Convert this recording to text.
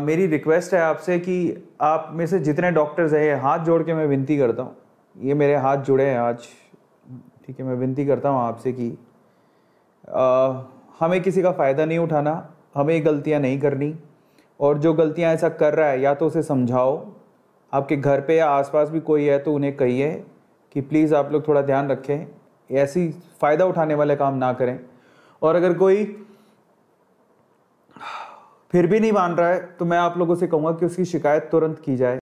मेरी रिक्वेस्ट है आपसे कि आप में से जितने डॉक्टर्स हैं हाथ जोड़ के मैं विनती करता हूँ ये मेरे हाथ जुड़े हैं आज ठीक है मैं विनती करता हूँ आपसे कि आ, हमें किसी का फ़ायदा नहीं उठाना हमें गलतियाँ नहीं करनी और जो गलतियाँ ऐसा कर रहा है या तो उसे समझाओ आपके घर पे या आसपास भी कोई है तो उन्हें कहिए कि प्लीज़ आप लोग थोड़ा ध्यान रखें ऐसी फ़ायदा उठाने वाले काम ना करें और अगर कोई फिर भी नहीं मान रहा है तो मैं आप लोगों से कहूँगा कि उसकी शिकायत तुरंत की जाए